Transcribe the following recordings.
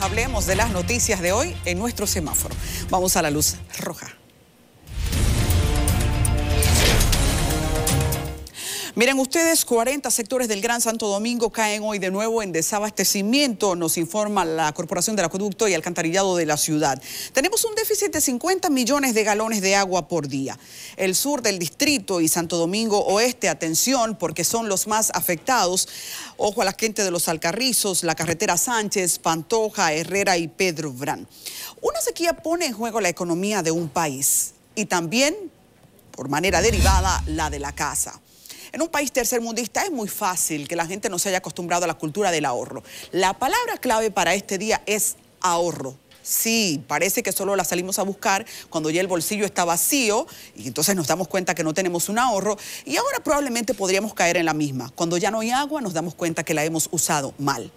hablemos de las noticias de hoy en nuestro semáforo. Vamos a la luz roja. Miren ustedes, 40 sectores del Gran Santo Domingo caen hoy de nuevo en desabastecimiento, nos informa la Corporación del Acueducto y Alcantarillado de la ciudad. Tenemos un déficit de 50 millones de galones de agua por día. El sur del distrito y Santo Domingo Oeste, atención, porque son los más afectados. Ojo a la gente de los Alcarrizos, la carretera Sánchez, Pantoja, Herrera y Pedro Brán. Una sequía pone en juego la economía de un país y también, por manera derivada, la de la casa. En un país tercermundista es muy fácil que la gente no se haya acostumbrado a la cultura del ahorro. La palabra clave para este día es ahorro. Sí, parece que solo la salimos a buscar cuando ya el bolsillo está vacío y entonces nos damos cuenta que no tenemos un ahorro y ahora probablemente podríamos caer en la misma. Cuando ya no hay agua nos damos cuenta que la hemos usado mal.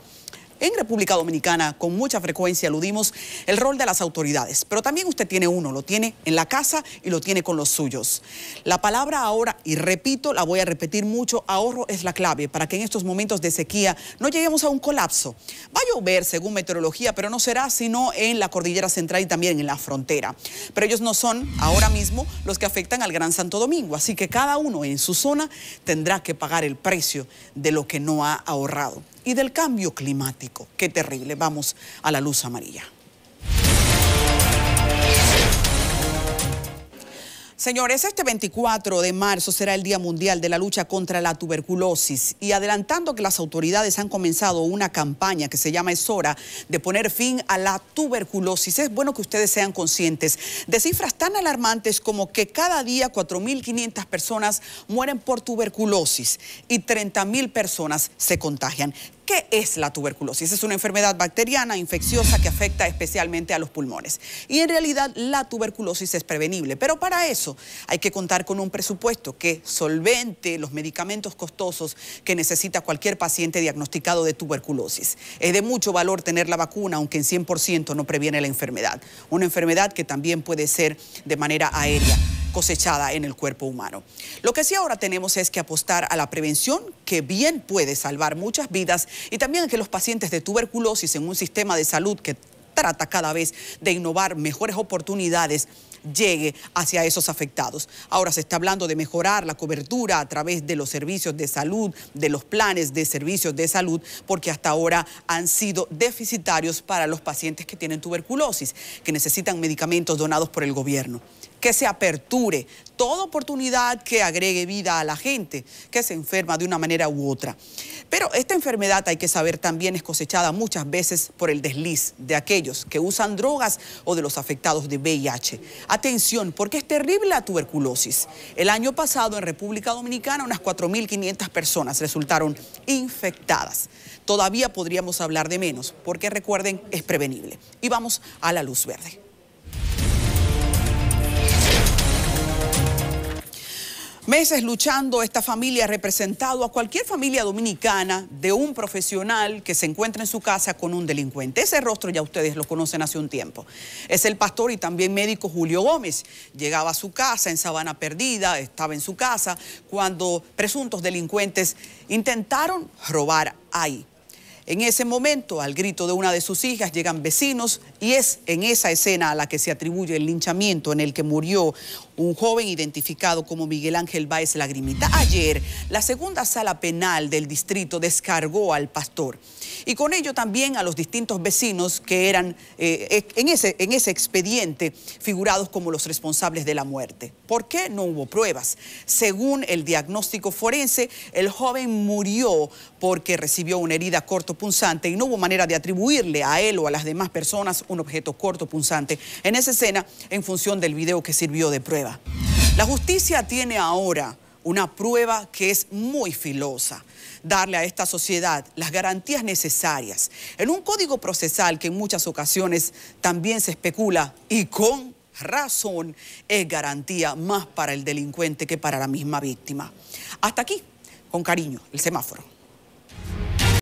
En República Dominicana con mucha frecuencia aludimos el rol de las autoridades, pero también usted tiene uno, lo tiene en la casa y lo tiene con los suyos. La palabra ahora, y repito, la voy a repetir mucho, ahorro es la clave para que en estos momentos de sequía no lleguemos a un colapso. Va a llover según meteorología, pero no será sino en la cordillera central y también en la frontera. Pero ellos no son ahora mismo los que afectan al Gran Santo Domingo, así que cada uno en su zona tendrá que pagar el precio de lo que no ha ahorrado y del cambio climático. Qué terrible. Vamos a la luz amarilla. Señores, este 24 de marzo será el Día Mundial de la Lucha contra la Tuberculosis y adelantando que las autoridades han comenzado una campaña que se llama Es hora de poner fin a la tuberculosis, es bueno que ustedes sean conscientes de cifras tan alarmantes como que cada día 4.500 personas mueren por tuberculosis y 30.000 personas se contagian. ¿Qué es la tuberculosis? Es una enfermedad bacteriana infecciosa que afecta especialmente a los pulmones. Y en realidad la tuberculosis es prevenible, pero para eso hay que contar con un presupuesto que solvente los medicamentos costosos que necesita cualquier paciente diagnosticado de tuberculosis. Es de mucho valor tener la vacuna, aunque en 100% no previene la enfermedad. Una enfermedad que también puede ser de manera aérea cosechada en el cuerpo humano. Lo que sí ahora tenemos es que apostar a la prevención, que bien puede salvar muchas vidas, y también que los pacientes de tuberculosis en un sistema de salud que trata cada vez de innovar mejores oportunidades llegue hacia esos afectados. Ahora se está hablando de mejorar la cobertura a través de los servicios de salud, de los planes de servicios de salud, porque hasta ahora han sido deficitarios para los pacientes que tienen tuberculosis, que necesitan medicamentos donados por el gobierno que se aperture toda oportunidad que agregue vida a la gente que se enferma de una manera u otra. Pero esta enfermedad, hay que saber, también es cosechada muchas veces por el desliz de aquellos que usan drogas o de los afectados de VIH. Atención, porque es terrible la tuberculosis. El año pasado en República Dominicana unas 4.500 personas resultaron infectadas. Todavía podríamos hablar de menos, porque recuerden, es prevenible. Y vamos a la luz verde. Meses luchando, esta familia ha representado a cualquier familia dominicana de un profesional que se encuentra en su casa con un delincuente. Ese rostro ya ustedes lo conocen hace un tiempo. Es el pastor y también médico Julio Gómez. Llegaba a su casa en Sabana Perdida, estaba en su casa, cuando presuntos delincuentes intentaron robar ahí. En ese momento, al grito de una de sus hijas, llegan vecinos y es en esa escena a la que se atribuye el linchamiento en el que murió un joven identificado como Miguel Ángel Báez Lagrimita. Ayer, la segunda sala penal del distrito descargó al pastor y con ello también a los distintos vecinos que eran eh, e, en, ese, en ese expediente figurados como los responsables de la muerte. ¿Por qué? No hubo pruebas. Según el diagnóstico forense, el joven murió porque recibió una herida corto punzante, y no hubo manera de atribuirle a él o a las demás personas un objeto corto, punzante en esa escena en función del video que sirvió de prueba. La justicia tiene ahora una prueba que es muy filosa. Darle a esta sociedad las garantías necesarias en un código procesal que en muchas ocasiones también se especula y con razón es garantía más para el delincuente que para la misma víctima. Hasta aquí, con cariño, el semáforo.